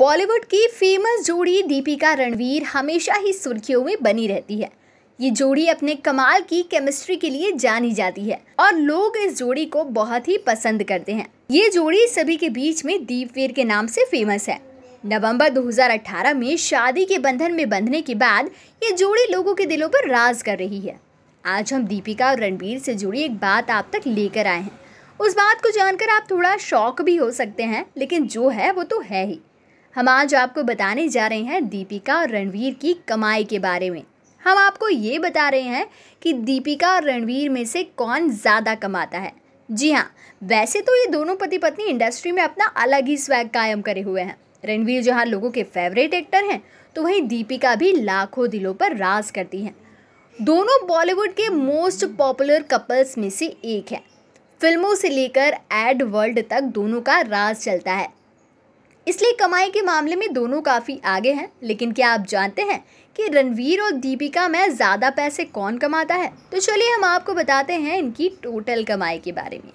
बॉलीवुड की फेमस जोड़ी दीपिका रणवीर हमेशा ही सुर्खियों में बनी रहती है ये जोड़ी अपने कमाल की केमिस्ट्री के लिए जानी जाती है और लोग इस जोड़ी को बहुत ही पसंद करते हैं ये जोड़ी सभी के बीच में दीपवीर के नाम से फेमस है नवंबर 2018 में शादी के बंधन में बंधने के बाद ये जोड़ी लोगों के दिलों पर राज कर रही है आज हम दीपिका और रणबीर से जुड़ी एक बात आप तक लेकर आए हैं उस बात को जानकर आप थोड़ा शौक भी हो सकते हैं लेकिन जो है वो तो है ही हम आज आपको बताने जा रहे हैं दीपिका और रणवीर की कमाई के बारे में हम आपको ये बता रहे हैं कि दीपिका और रणवीर में से कौन ज़्यादा कमाता है जी हाँ वैसे तो ये दोनों पति पत्नी इंडस्ट्री में अपना अलग ही स्वैग कायम करे हुए हैं रणवीर जहाँ लोगों के फेवरेट एक्टर हैं तो वहीं दीपिका भी लाखों दिलों पर राज करती हैं दोनों बॉलीवुड के मोस्ट पॉपुलर कपल्स में से एक है फिल्मों से लेकर एड वर्ल्ड तक दोनों का राज चलता है इसलिए कमाई के मामले में दोनों काफ़ी आगे हैं लेकिन क्या आप जानते हैं कि रणवीर और दीपिका में ज़्यादा पैसे कौन कमाता है तो चलिए हम आपको बताते हैं इनकी टोटल कमाई के बारे में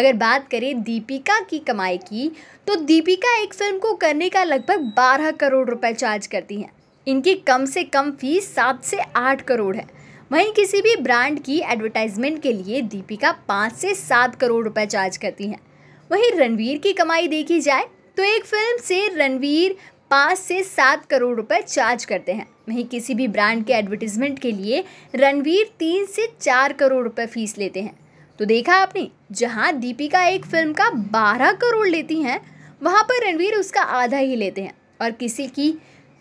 अगर बात करें दीपिका की कमाई की तो दीपिका एक फिल्म को करने का लगभग बारह करोड़ रुपए चार्ज करती हैं इनकी कम से कम फीस सात से आठ करोड़ है वहीं किसी भी ब्रांड की एडवर्टाइजमेंट के लिए दीपिका पाँच से सात करोड़ रुपए चार्ज करती हैं वहीं रणवीर की कमाई देखी जाए तो एक फिल्म से रणवीर पाँच से सात करोड़ रुपए चार्ज करते हैं वहीं किसी भी ब्रांड के एडवर्टीजमेंट के लिए रणवीर तीन से चार करोड़ रुपए फीस लेते हैं तो देखा आपने जहां दीपिका एक फिल्म का बारह करोड़ लेती हैं वहां पर रणवीर उसका आधा ही लेते हैं और किसी की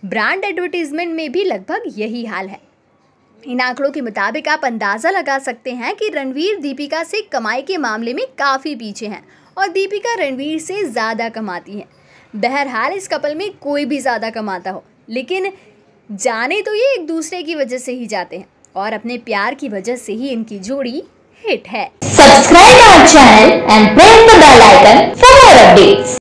ब्रांड एडवर्टीजमेंट में भी लगभग यही हाल है इन आंकड़ों के मुताबिक आप अंदाज़ा लगा सकते हैं कि रणवीर दीपिका से कमाई के मामले में काफ़ी पीछे हैं और दीपिका रणवीर से ज़्यादा कमाती हैं बहरहाल इस कपल में कोई भी ज़्यादा कमाता हो लेकिन जाने तो ये एक दूसरे की वजह से ही जाते हैं और अपने प्यार की वजह से ही इनकी जोड़ी हिट है subscribe our channel and press the bell icon for more updates